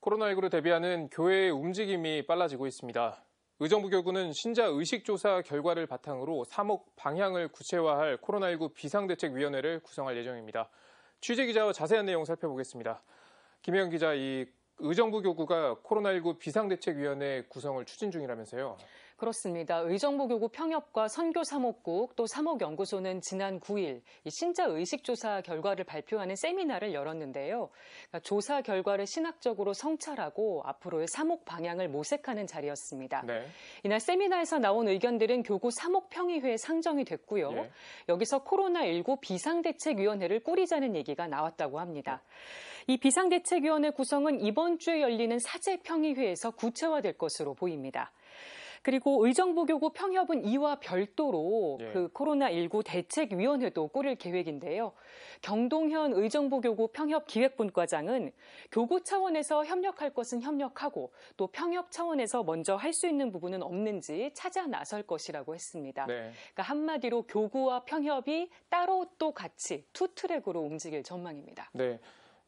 코로나19를 대비하는 교회의 움직임이 빨라지고 있습니다. 의정부 교구는 신자 의식조사 결과를 바탕으로 사목 방향을 구체화할 코로나19 비상대책위원회를 구성할 예정입니다. 취재 기자와 자세한 내용 살펴보겠습니다. 김혜영 기자, 이 의정부 교구가 코로나19 비상대책위원회 구성을 추진 중이라면서요? 그렇습니다. 의정부교구 평협과 선교사목국 또 사목연구소는 지난 9일 신자 의식조사 결과를 발표하는 세미나를 열었는데요. 그러니까 조사 결과를 신학적으로 성찰하고 앞으로의 사목 방향을 모색하는 자리였습니다. 네. 이날 세미나에서 나온 의견들은 교구 사목평의회에 상정이 됐고요. 네. 여기서 코로나19 비상대책위원회를 꾸리자는 얘기가 나왔다고 합니다. 이 비상대책위원회 구성은 이번 주에 열리는 사제평의회에서 구체화될 것으로 보입니다. 그리고 의정부교구 평협은 이와 별도로 예. 그 코로나19 대책위원회도 꾸릴 계획인데요. 경동현 의정부교구 평협기획분과장은 교구 차원에서 협력할 것은 협력하고 또 평협 차원에서 먼저 할 수 있는 부분은 없는지 찾아 나설 것이라고 했습니다. 네. 그러니까 한마디로 교구와 평협이 따로 또 같이 투트랙으로 움직일 전망입니다. 네.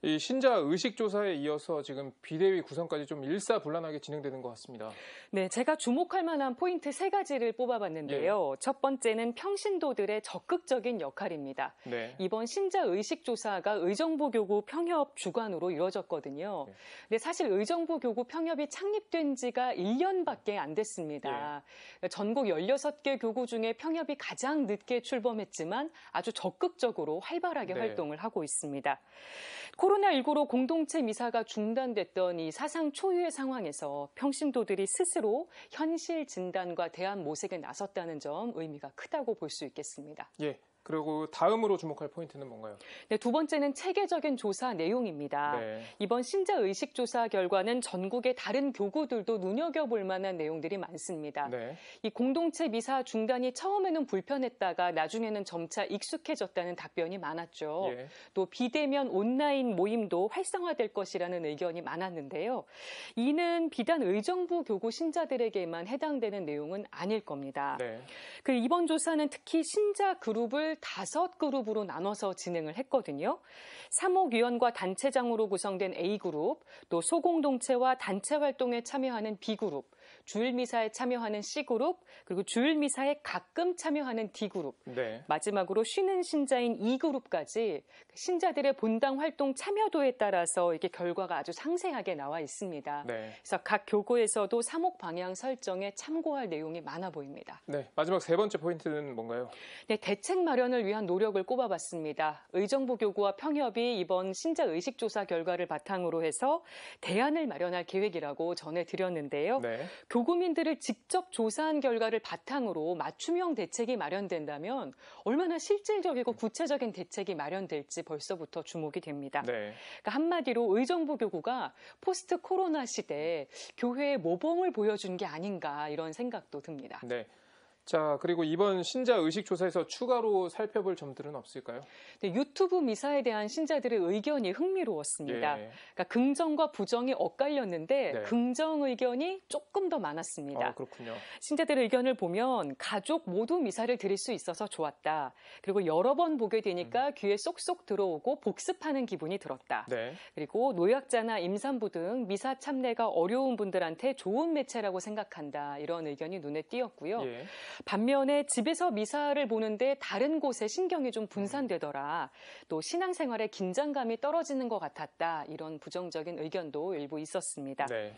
이 신자 의식 조사에 이어서 지금 비대위 구성까지 좀 일사불란하게 진행되는 것 같습니다. 네, 제가 주목할 만한 포인트 세 가지를 뽑아봤는데요. 예. 첫 번째는 평신도들의 적극적인 역할입니다. 네. 이번 신자 의식 조사가 의정부 교구 평협 주관으로 이루어졌거든요. 예. 근데 사실 의정부 교구 평협이 창립된 지가 1년밖에 안 됐습니다. 예. 전국 16개 교구 중에 평협이 가장 늦게 출범했지만 아주 적극적으로 활발하게 네. 활동을 하고 있습니다. 코로나19로 공동체 미사가 중단됐던 이 사상 초유의 상황에서 평신도들이 스스로 현실 진단과 대안 모색에 나섰다는 점 의미가 크다고 볼 수 있겠습니다. 예, 그리고 다음으로 주목할 포인트는 뭔가요? 네, 두 번째는 체계적인 조사 내용입니다. 네. 이번 신자 의식 조사 결과는 전국의 다른 교구들도 눈여겨볼 만한 내용들이 많습니다. 네. 이 공동체 미사 중단이 처음에는 불편했다가 나중에는 점차 익숙해졌다는 답변이 많았죠. 예. 또 비대면 온라인 모임도 활성화될 것이라는 의견이 많았는데요. 이는 비단 의정부 교구 신자들에게만 해당되는 내용은 아닐 겁니다. 네. 그 이번 조사는 특히 신자 그룹을 다섯 그룹으로 나눠서 진행을 했거든요. 사목위원과 단체장으로 구성된 A그룹, 또 소공동체와 단체 활동에 참여하는 B그룹, 주일 미사에 참여하는 C 그룹 그리고 주일 미사에 가끔 참여하는 D 그룹 네. 마지막으로 쉬는 신자인 E 그룹까지 그 신자들의 본당 활동 참여도에 따라서 이게 결과가 아주 상세하게 나와 있습니다. 네. 그래서 각 교구에서도 사목 방향 설정에 참고할 내용이 많아 보입니다. 네, 마지막 세 번째 포인트는 뭔가요? 네, 대책 마련을 위한 노력을 꼽아봤습니다. 의정부 교구와 평협이 이번 신자 의식 조사 결과를 바탕으로 해서 대안을 마련할 계획이라고 전해드렸는데요. 네. 조고민들을 직접 조사한 결과를 바탕으로 맞춤형 대책이 마련된다면 얼마나 실질적이고 구체적인 대책이 마련될지 벌써부터 주목이 됩니다. 네. 그러니까 한마디로 의정부 교구가 포스트 코로나 시대에 교회의 모범을 보여준 게 아닌가 이런 생각도 듭니다. 네. 자, 그리고 이번 신자 의식 조사에서 추가로 살펴볼 점들은 없을까요? 네, 유튜브 미사에 대한 신자들의 의견이 흥미로웠습니다. 예. 그러니까 긍정과 부정이 엇갈렸는데 네. 긍정 의견이 조금 더 많았습니다. 아, 그렇군요. 신자들의 의견을 보면 가족 모두 미사를 드릴 수 있어서 좋았다. 그리고 여러 번 보게 되니까 음. 귀에 쏙쏙 들어오고 복습하는 기분이 들었다. 네. 그리고 노약자나 임산부 등 미사 참례가 어려운 분들한테 좋은 매체라고 생각한다. 이런 의견이 눈에 띄었고요. 예. 반면에 집에서 미사를 보는데 다른 곳에 신경이 좀 분산되더라. 또 신앙생활에 긴장감이 떨어지는 것 같았다. 이런 부정적인 의견도 일부 있었습니다. 네.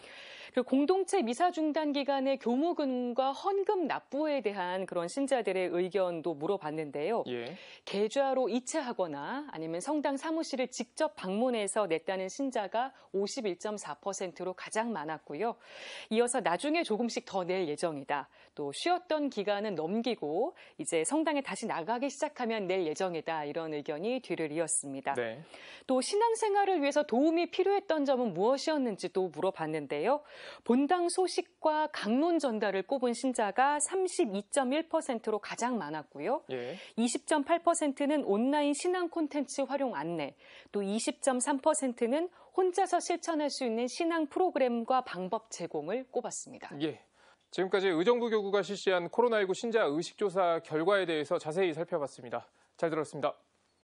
그리고 공동체 미사 중단 기간의 교무금과 헌금 납부에 대한 그런 신자들의 의견도 물어봤는데요. 예. 계좌로 이체하거나 아니면 성당 사무실을 직접 방문해서 냈다는 신자가 51.4%로 가장 많았고요. 이어서 나중에 조금씩 더 낼 예정이다. 또 쉬었던 기간 시간은 넘기고 이제 성당에 다시 나가기 시작하면 낼 예정이다 이런 의견이 뒤를 이었습니다. 네. 또 신앙생활을 위해서 도움이 필요했던 점은 무엇이었는지도 물어봤는데요. 본당 소식과 강론 전달을 꼽은 신자가 32.1%로 가장 많았고요. 예. 20.8%는 온라인 신앙 콘텐츠 활용 안내, 또 20.3%는 혼자서 실천할 수 있는 신앙 프로그램과 방법 제공을 꼽았습니다. 예. 지금까지 의정부 교구가 실시한 코로나19 신자 의식조사 결과에 대해서 자세히 살펴봤습니다. 잘 들었습니다.